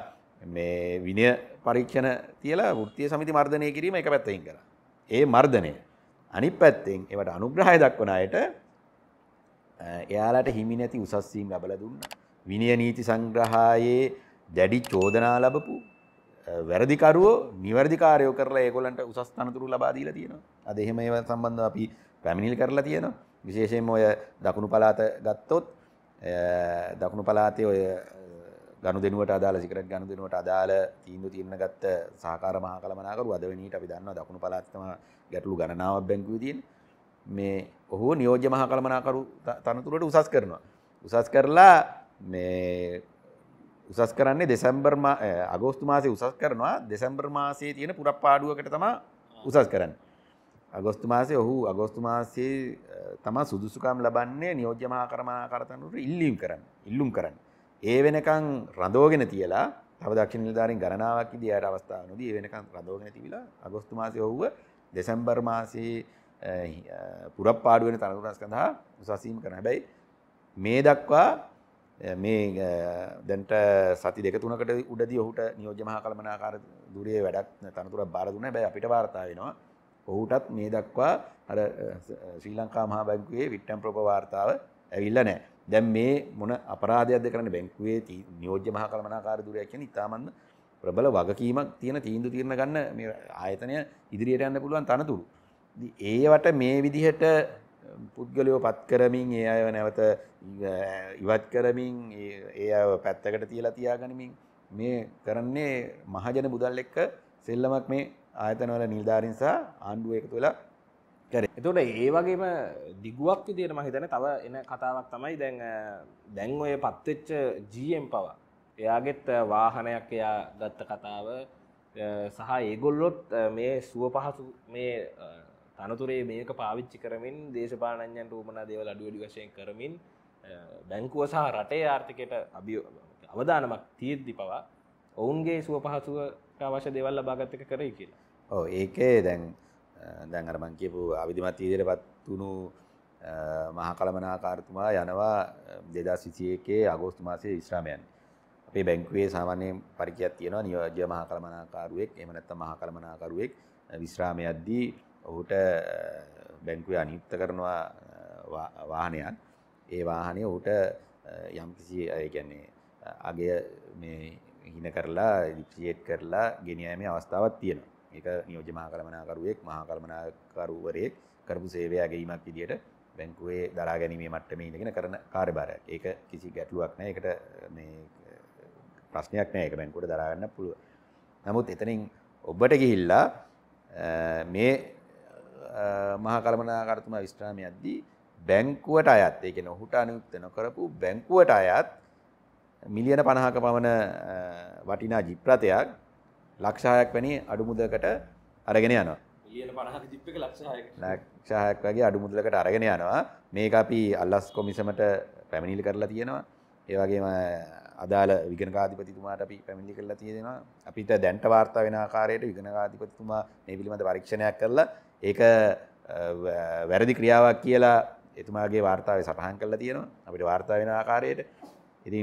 මේ විනය පරීක්ෂණ තියලා ෘත්තිය සමිති මර්ධනය කිරීම එක පැත්තයින් කර. ඒ මර්ධනය අනි පැත්තෙන් එවට අනුග්‍රහය දක්වනයට එයාලට හිමි නැති උසස්වීම් ලැබලා දුන්න. විනය නීති සංග්‍රහයේ දැඩි චෝදනා ලැබපු වැරදිකරුවෝ නිවැරදිකාරයෝ කරලා ඒගොල්ලන්ට උසස් තනතුරු ලබා දීලා තියෙනවා. අද එහෙම ඒවා සම්බන්ධව අපි පැමිණිලි කරලා තියෙනවා. විශේෂයෙන්ම ඔය දකුණු පළාත ගත්තොත් දකුණු පළාතේ ඔය ගනුදෙනුවට අදාළ සිකරට් ගනුදෙනුවට අදාළ තීන්දුව తీරන ගත්ත සහකාර මහා කළමනාකරු අද වෙනීට අපි දන්නවා දකුණු පළාතේ තමයි ගැටලු ගණනාවක් බැංකුවේ තියෙන්නේ. මේ ඔහු නියෝජ්‍ය මහ කළමනාකරු තනතුරට උසස් කරනවා. උසස් කරලා උසස් කරන්නේ දෙසැම්බර් අගෝස්තු මාසේ උසස් කරනවා දෙසැම්බර් මාසේ තියෙන පුරක් පාඩුවකට තම උසස් කරන්න. අගොස්තු මාසේ ඔහු අගොස්තු මාසේ තම සුදුසුකම් ලබන්නේ නියෝජ්‍ය මහා කරමනා කරතනුට ඉල්ලීම් කරන්න ඉල්ලුම් කරන්න. ඒ වෙනකං රඳෝගෙන තියලා තව දක්ෂ නිලධාරින් ගණනාවක් ඉදියට අවස්ථාවනොදී ඒ වෙනකං රඳෝගෙන තිබිලා අගොස්තු මාසේ ඔහුව දෙසැම්බර් මාසේ පුරප්පාඩු වෙන තනතුරන් සඳහා උසසීම කරන හැබැයි මේ දක්වා මේ දැන්ට සති දෙක තුනකට උඩදී ඔහුට නියෝජ්‍ය මහා කළමනාකාර දුරේ වැඩක් තනතුරක් බාර දුන්නා. හැබැයි අපිට වාර්තා වෙනවා ඔහුටත් මේ දක්වා අර ශ්‍රී ලංකා මහා බැංකුවේ විට්ටම් ප්‍රොප වාර්තාව ඇවිල්ලා නැහැ. දැන් මේ මොන අපරාධයක්ද කරන්න බැංකුවේ නියෝජ්‍ය මහා කළමනාකාර දුරයක් කියන්නේ ඉතාමත්ම ප්‍රබල වගකීමක් තියෙන තීන්දුව తీරන ගන්න මේ ආයතනය ඉදිරියට යන්න පුළුවන් තනතුරු. ඒවට මේ විදිහට පුද්ගලයෝ පත් කරමින් ඒ අයව නැවත ඉවත් කරමින් ඒ අය පැත්තකට තියලා තියාගනිමින් මේ කරන්නේ මහජන මුදල් එක්ක සෙල්ලමක් මේ ආයතනවල නිල්ධාරින් සහ ආණ්ඩුව එකතු වෙලා කරේ. එතකොට ඒ වගේම දිගුවක් විදියට මම හිතන්නේ තව එන කතාවක් තමයි දැන් දැන් ඔය පත්වෙච්ච GM පව. එයාගෙත් වාහනයක් එයා ගත්ත කතාව සහ ඒගොල්ලොත් මේ සුව පහසු මේ තනතුරේ මේක පාවිච්චි කරමින් දේශපානඥන් රූපණ දේවල් අඩුවඩි වශයෙන් කරමින් බැංකුව සහ රටේ ආර්ථිකයට අභිය අවධානමක් තීද්දි පවා ඔවුන්ගේ සුව පහසුව අවශ්‍ය දෙවල්ල භාගත්තක කරයි කියලා. ඕ ඒකේ දැන් දැන් අරමං කියපු අවිධමත් තීදයට පත් වුණු මහා කළමනාකාරතුමා යනවා දෙදා සිසියකේ අගෝස්තු මාසය විශ්‍රාමයන් අපේ බැංකුවේ සාමාන්‍යයෙන් පරිකයක් තියෙනවා නියෝජ්‍ය මහා කළමනාකාරුවෙක් එම නැත්තම් මහා කළමනාකරුවෙක් විශ්‍රාමයද්දී ඔහුට බැංකුවේ අනිත්ත කරනවා වාහනයක් ඒ වාහනය ඔහුට යම්කිසි අයගැන්නේ අගේ මේ හින කරලා ඩිප්සිේට් කරලා ගෙනයමේ අවස්ථාවත් තියෙන එක නියෝජමා කළමනාකරුවෙක් මහා කළමනාකරුවරේ කරපු සේවය ඇගීමක් විදිට බැංකුවේ දරා ගැනීමේ මට්ටම ඉඳගෙන කරන කාරබාර ඒක කිසි ගැටලුවක් නෑ එකට මේ ප්‍රශ්නයක් නෑ එක බැංකුට දරාගන්න පුළුව නමුත් එතනින් ඔබට ගිහිල්ලා මේ මහා කළමනාකරතුමා විශ්‍රාමයක්දී බැංකුවට අයත් ඒ කියන්නේ ඔහුට අනුයුක්ත නොකරපු බැංකුවට අයත් මිලියන 50ක පමණ වටිනා ජිප් රථයක් ලක්ෂ 6ක් වැනි අඩු මුදලකට අරගෙන යනවා. මිලියන 50ක ජිප් එක ලක්ෂ 6ක්. ලක්ෂ 6ක් වගේ අඩු මුදලකට අරගෙන යනවා. මේක අපි අල්ලස් කොමිසමට පැමිණිලි කරලා තියෙනවා. ඒ වගේම අදාළ විගණකාධිපතිතුමාට අපි පැමිණිලි කරලා තියෙනවා. අපිට දැන්ට වාර්තා වෙන ආකාරයට විගණකාධිපතිතුමා මේ පිළිබඳ පරීක්ෂණයක් කරලා ඒක වැරදි ක්‍රියාවක් කියලා එතුමාගේ වාර්තාව සටහන් කල තියෙනවා අපිට වාර්තා වෙන ආකාරයට ඉති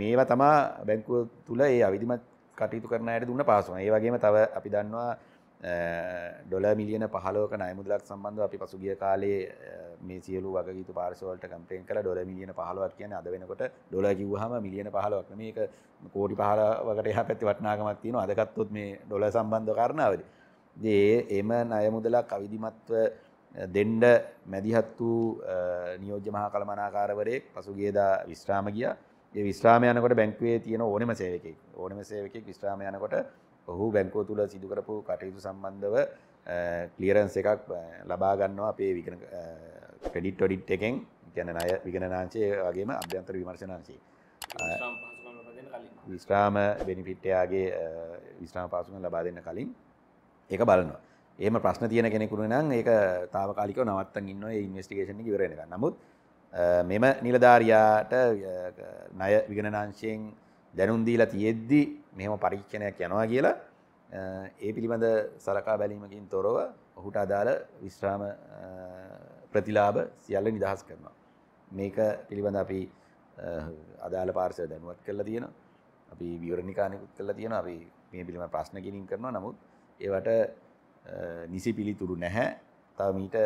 මේවා තමා බැංකුව තුළ ඒ අවිදිමත් කටයුතු කරනයට දුන්න පාසුන ඒ වගේම තව අපි දන්නවා ඩොල මිලියන පහලෝක නයමුදලක් සම්බන්ධ අපි පසුගිය කාලේ මේ සියලු වගේතු පාර්සවලට කම්පයෙන් කළ ඩොල මිලියන පහලුවක් කියන අද වෙනකොට ඩොල කිව්හම මිලියන පහලවක් මේක කෝටි පහලවකට එහ පැති වටනාගමක් තියෙන අදකත්තුත් මේ ඩොල සම්බන්ධ කරනාවදී දේ එම අය මුදලක් අවිධිමත්ව දෙන්ඩ මැදිහත් වූ නියෝජ්‍ය මහා කළමනාකාරවරයෙක් පසුගේදා විශ්‍රාම ගිය ඒ විශ්‍රාමයනකොට බැංක්වේ තියෙන ඕනම සේවකෙක් ඕනම සේවකෙක් විශ්‍රාමයනකොට ඔහු බැංකෝ තුළ සිදුකරපු කටයුතු සම්බන්ධව කලියරන්ස එකක් ලබාගන්නවා අපේ විගන ක්‍රඩිට් ොඩිට් එකෙන් ගැන අය විගණනාංශය වගේම අභ්‍යන්තර විමර්ශනාංශී විශ්‍රාම බෙනිෆිට්ටයාගේ විශ්‍රාම පාසුන ලබා දෙන්න කලින් ඒක බලනවා ඒම ප්‍රශ්න තියෙන කෙනෙකුුණ නම් ඒක තාවකාලික නවත්තන් ඉන්න ඉන්වස්ටිගේෂණ කිවරෙනක නමුත් මෙම නිලධාරයාට නය විගණනාංශයෙන් දැනුන්දීලා තියෙද්දි මෙම පරීක්ෂණයක් යනවා කියලා ඒ පිළිබඳ සලකා බැලීමකින් තොරව ඔහුට අදාළ විශ්‍රාම ප්‍රතිලාබ සියල්ල නිදහස් කරනවා. මේක පිළිබඳ අපි අදාළ පාර්සය දැනුවත් කරලා තියෙන අපි විවරණිකානෙකුත් කරලා තියෙන අපි මේ පිළිම ප්‍රශ්න ගිනින් කරනවා නමුත් ඒවට නිසි පිළිතුරු නැහැ තව මීට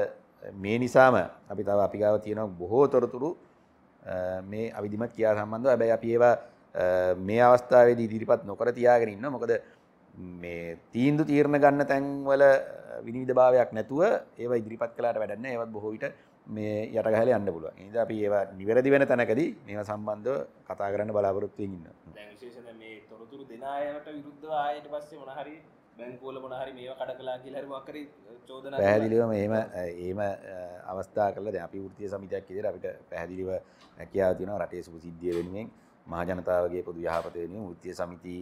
මේ නිසාම අපි තව අපිගාව තියෙනක් බොහෝ තොරතුරු මේ අවිදිමත් කියා සම්බන්ධ ඇබැයි අපි ඒවා මේ අවස්ථාවේදී දිරිපත් නොකර තියාගෙන ඉන්න මොකද මේ තීන්දු තීරණ ගන්න තැන්වල විනිවිධ භාවයක් නැතුව ඒව ඉදිරිපත් කලාට වැඩන්න ඒවත් බොහෝවිට මේ යටගහල යන්න පුළුව ඉද අපි ඒවා නිවැරදි වෙන තැනකද මේ සම්බන්ධ කතා කරන්න බලාපොරොත්තුවය ඉන්න විශේෂ මේ තොරතුරු දෙනායට විරුද්ධ ආයට පස්සේ මොනහරි බැංකෝල මොනහරි මේ කඩ කලා කියලරවාකර චෝදන පැහැදිලිවම ඒම ඒම අවස්ථා කල දැපි ෘතිය සමිතයක් කිෙර අපිට පැහැදිලිව හැකයා තින රටේ සුපු සිද්ධිය වෙනුවෙන් මහජනතාවගේ පොදු යහපතයෙන ෘතිය සමිති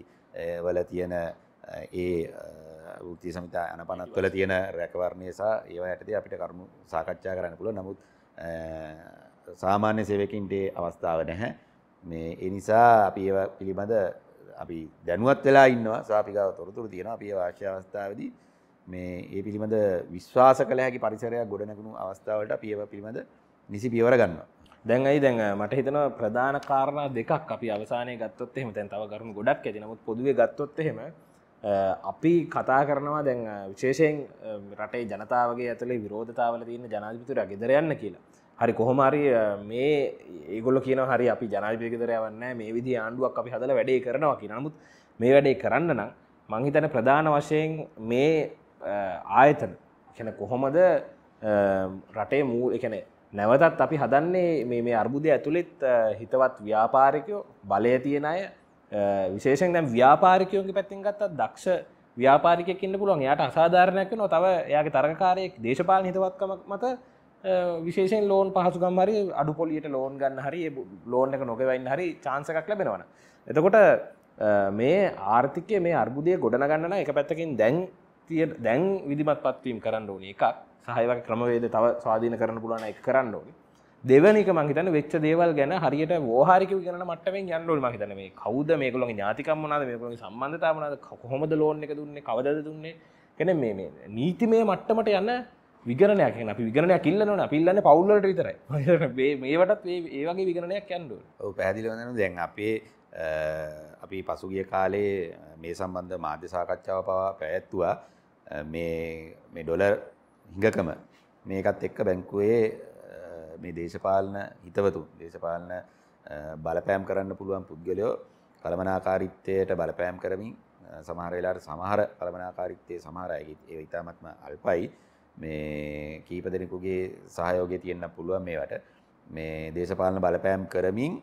වල තියෙන ඒ ෘතිය සමිතා යන පනත්වල තියෙන රැකවරණය සහ ඒවා යටතේ අපිට කරුණු සාකච්ඡා කරන්න පුළ නමුත් සාමාන්‍ය සේවකින්ටේ අවස්ථාව නැහැ මේ එනිසා අපි ඒ පිළිබඳ අපි දැනුවත් වෙලා ඉන්නවා සාපිකාව තොරතුරු තියෙන අපේ වාශ්‍ය අවස්ථාවද මේ ඒ පිළිබඳ විශ්වාස කළ හැකි පරිසරයක් ගොඩනැකුණු අවස්ථාවට පියව පිළිබඳ නිසි පියවර ගන්නවා. දැන් අයි දැන් මට හිතනවා ප්‍රධාන කාරණා දෙකක් අපි අවසානය ගත්තොත් එහෙම දැන් තව කරුණු ගොඩක් ඇති නමුත් පොදුවේ ගත්තොත් එහෙම අපි කතා කරනවා දැන් විශේෂයෙන් රටේ ජනතාවගේ ඇතුළේ විරෝධතාවල තියෙන ජනාධිපතිතුරා ගෙදර යන්න කියලා. හරි කොහොමරි මේ ඒගොල කියන හරි අපි ජනාපිකතරයවන්න මේ විදි ආණ්ඩුවක් අපි හදල වැඩේ කරනවා කියනමුත් මේ වැඩේ කරන්න නම් මංහිතන ප්‍රධාන වශයෙන් මේ ආයතන කැන කොහොමද රටේ මූ එකනේ නැවතත් අපි හදන්නේ මේ අර්බුදය ඇතුළෙත් හිතවත් ව්‍යාපාරිකයෝ බලය තියෙන අය විශේෂෙන් දැම් ව්‍යාපාරිකයෝගේ පැත්තිෙන් ගත්තත් දක්ෂ ව්‍යාපාරිකයකින්න පුළුවන් යායට අසාධාරණයක් නො තව යාගේ තරකාරයෙක් දේශපාල හිතවත්කමක් මත විශේෂෙන් ලෝන් පහසුගම් හරි අඩු පොලියට ලෝන් ගන්න හරි ලෝන් එක නොකවයින් හරි චාන්සකක් ලැබෙනවන. එතකොට මේ ආර්ථිකය මේ අර්බුදය ගොඩනගන්නන එක පැත්තකින් දැන් තිය දැන් විදිමත් පත්වීම් කරන්න ඕන එකක් සහයවක් ක්‍රමවේද තව ස්වාධීන කරන්න පුලන එක කරන්න ඕනි. දෙවනික මහිතන වෙච්ච දේවල් ගැන හරියට ෝහාරික ගන මටමෙන් යන්නල් මහිතන මේ කවද මේකළොන් ඥාතිකම්මනාද මේකලින් සම්බන්ධතාවනද කොහොමද ලෝන් එක දුන්නේ කවදද දුන්නේ කෙන මේ නීතිමය මට්ටමට යන්න විගරණයක් හෙන අපි විගරණයක් ඉල්ලනවන පිල්ලන්න පවුල්ලට විතරයි මේවටත් ඒවගේ විගරණයක් ඇන්ඩුව ඔ පැදිලවන දැන් අපේ අපි පසුගිය කාලේ මේ සම්බන්ධ මාධ්‍ය සාකච්ඡාව පවා පැඇත්තුවා මේ ඩොලර් හිඟකම මේකත් එක්ක බැංකුවේ මේ දේශපාලන හිතවතු දේශපාලන බලපෑම් කරන්න පුළුවන් පුද්ගලයෝ කළමනාකාරිත්තයට බලපෑම් කරමින් සමහරවෙලාට සමහර කළමනාකාරිත්තය සමහරයගත් ඒ ඉතාමත්ම අල්පයි මේ කීප දෙනෙකුගේ සහයෝගය තියෙන්න පුළුවන් මේවට මේ දේශපාලන බලපෑම් කරමින්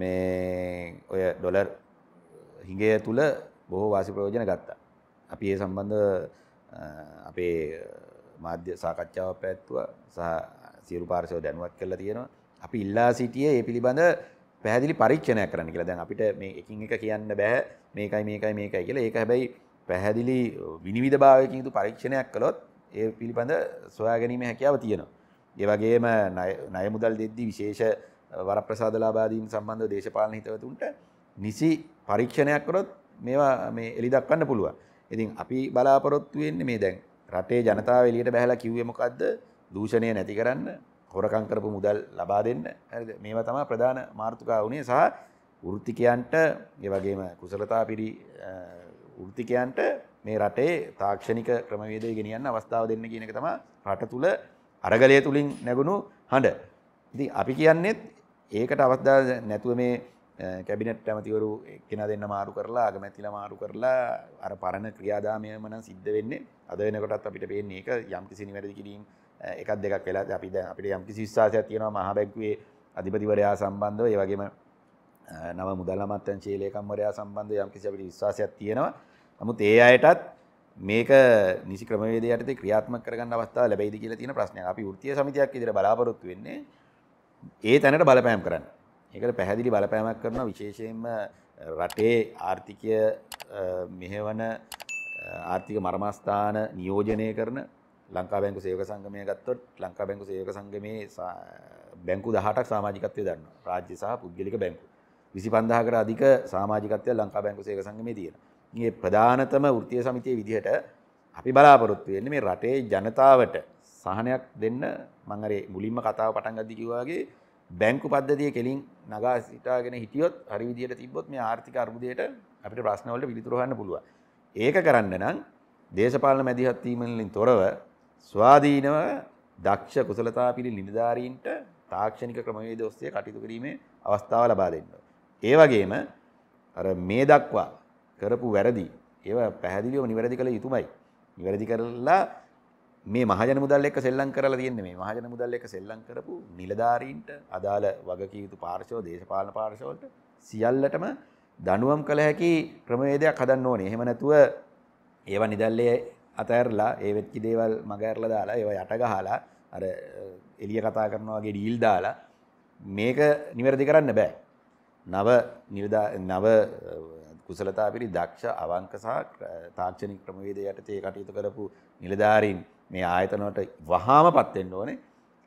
මේ ඔය ඩොලර් හිඟය තුළ බොහෝ වාසි ප්‍රයෝජන ගත්තා. අපි ඒ සම්බන්ධ අපේ මාධ්‍ය සාකච්ඡාව පැත්තුව සහ සියරු පාර්සයෝ දැනුවත් කරලා තියෙනවා අපි ඉල්ලා සිටිය ඒ පිළිබඳ පැහැදිලි පරීක්ෂණය කරන්න කියලා දැන් අපිට මේ එකින් එක කියන්න බෑ මේකයි මේකයි මේකයි කියලා ඒක හැබැයි පැහැදිලි විනිවිධභාවයකින් යුතු පරීක්ෂණයක් කළොත් ඒ පිළිබඳ සොයාගැනීම හැකියාව තියෙනවා. ඒවගේම නයමුදල් දෙද්දි විශේෂ වර ප්‍රසාධලාබාදීන් සම්බන්ධ දේශපාලන හිතවතුන්ට නිසි පරීක්ෂණයක් කරොත් මේවා මේ එලි දක්වන්න පුළුවන්. ඉතින් අපි බලාපොරොත්තු වෙන්නේ මේ දැන් රටේ ජනතාව එළියට බැහැලා කිව්වේ මොකද්ද? දූෂණය නැති කරන්න, හොරකම් කරපු මුදල් ලබා දෙන්න. හරිද? මේවා තමයි ප්‍රධාන මාතෘකාව උනේ සහ වෘත්තිකයන්ට ඒ වගේම කුසලතා පිරි වෘත්තිකයන්ට මේ රටේ තාක්ෂණික ක්‍රමවේදය ගෙනියන්න අවස්ථාව දෙන්න කියනක තම රට තුළ අරගලය තුළින් නැගුණු හඬ. ඉති අපි කියන්නෙත් ඒකට අවස්ථා නැතුව මේ කැබිනට ඇමතිවරු කෙන දෙන්න මාරු කරලා අගමැතිල මාරු කරලා අර පරණ ක්‍රියාදාමයමන සිද්ධ වෙන්නේ අද වෙනකොටත් අපිට පේන්නේ එක යම්කිසි නිවැරදි කිරීම එකක් දෙකක් වෙලා අපිද අපිට යම්කි ශිස්සාසයක් තියෙනවා මහබැක්වේ අධිපතිවරයා සම්බන්ධව ඒවගේම නව මුදල්ලමත්තන් චේලයකම්වරයා සම්බන්ධ යම්කිසි අපිට විශවාසයක් තියෙනවා නමුත් ඒ අයටත් මේක නිසි ක්‍රමවේදයට ක්‍රියාත්ම කරගන්න අවස්ථා ලැබයිද කියලා තියෙන ප්‍රශ්නය අපි ෘත්තිය සමිතියක් ඉදිරියට බලාපොරොත්තු වෙන්නේ ඒ තැනට බලපෑම් කරන්න. ඒකට පැහැදිලි බලපෑමක් කරන විශේෂයෙන්ම රටේ ආර්ථිකය මෙහෙවන ආර්ථික මර්මස්ථාන නියෝජනය කරන ලංකා බැංකු සේවක සංගමය ගත්තොත් ලංකා බැංකු සේවක සංගමේ බැංකු 18ක් සමාජිකත්වය දන්නවා. රාජ්‍ය සහ පුද්ගලික බැංකු. 25000කට අධික සමාජිකත්වය ලංකා බැංකු සේවක සංගමේ තියෙනවා. ඒ ප්‍රධානතම ෘතිය සමිතිය විදිහට අපි බලාපොරොත්තු වෙන්නේ මේ රටේ ජනතාවට සහනයක් දෙන්න මම අර මුලින්ම කතාව පටන් ගද්දි කිව්වාගේ බැංකු පද්ධතිය කෙලින් නගා සිටාගෙන හිටියොත් හරි විදිහට තිබ්බොත් මේ ආර්ථික අර්බුදයට අපිට ප්‍රශ්න වලට පිළිතුරු හොයන්න පුළුවන්. ඒක කරන්න නම් දේශපාලන මැදිහත් වීමෙන් තොරව ස්වාධීනව දක්ෂ කුසලතා පිළි නිලධාරීන්ට තාක්ෂණික ක්‍රමවේද ඔස්සේ කටයුතු කිරීමේ අවස්ථාව ලබා දෙන්න. ඒ වගේම අර මේ දක්වා කරපු වැරදි ඒව පැහැදිලිවම නිවැරදි කළ යුතුමයි. නිවැරදි කරලා මේ මහජන මුදල් එක්ක සෙල්ලම් කරලා තියෙන්නේ මේ මහජන මුදල් එක්ක සෙල්ලම් කරපු නිලධාරීන්ට අදාළ වගකීම් යුතු පාර්ශව දේශපාලන පාර්ශවවලට සියල්ලටම දනුවම් කළ හැකි ක්‍රමවේදයක් හදන්න ඕනේ. එහෙම නැතුව ඒව නිදල්ලේ අතඇරලා ඒ වෙච්චි දේවල් මගඇරලා දාලා ඒව යට ගහලා අර එළිය කතා කරනවා වගේ ඩීල් දාලා මේක නිවැරදි කරන්න බෑ. නව නිලදා නව කුසලතා පිරි දක්ෂ අවංක සහ තාක්ෂණික ක්‍රමවේද යටතේ කටයුතු කරපු නිලධාරීන් මේ ආයතනට වහාම පත් වෙන්න ඕනේ.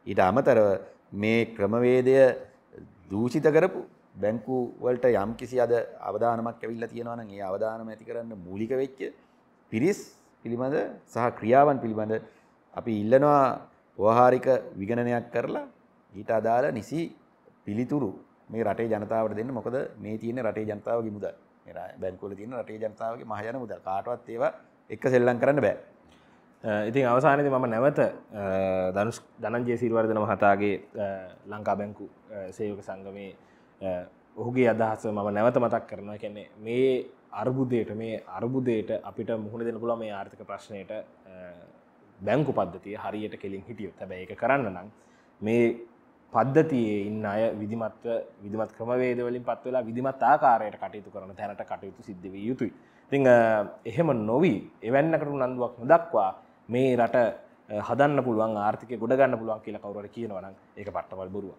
ඊට අමතරව මේ ක්‍රමවේදය දූෂිත කරපු බැංකු වලට යම් කිසි අද අවධානමක් ඇවිල්ලා තියෙනවා නම් ඒ අවධානම ඇති කරන්න මූලික වෙච්ච පිරිස් පිළිබඳ සහ ක්‍රියාවන් පිළිබඳ අපි ඉල්ලනවා වහාරික විගණනයක් කරලා ඊට අදාළ නිසි පිළිතුරු මේ රටේ ජනතාවට දෙන්න මොකද මේ තියෙන රටේ ජනතාවගේ මුදල්. බැංකුල තින රටේ ජනතාවගේ මහජන මුදල් කාටවත් ඒව එක සෙල්ලම් කරන්න බෑ ඉතින් අවසානති මම නැවත දනුස් දනන්ජේ සිල්වර්ධන මහතාගේ ලංකා බැංකු සේයක සංගමේ ඔහුගේ අදහස මම නැවත මතක් කරනවා කැන්නේ මේ අර්බුදයට මේ අර්බුදයට අපිට මුහුණ දෙන පුළ මේ ආර්ථික ප්‍රශ්නයට බැංකු පද්ධතිය හරියට කෙලින් හිටියොත් හැබැ එක කරන්න නම් මේ පද්ධතියේ ඉන්න අය විදිමත්ව විදිමත් ක්‍රමවේදවලින් පත්වෙලා විදිමත් ආකාරයට කටයුතු කරන තැනට කටයුතු සිද්ධවිය යුතුයි. තිං එහෙම නොවී එවැන්නකට නන්දුවක් නොදක්වා මේ රට හදන්න පුළුවන් ආර්ථික ගොඩගන්න පුළුවන් කියලා කවුර කියනවනම් ඒ පට්ටවල් බොරුවන්.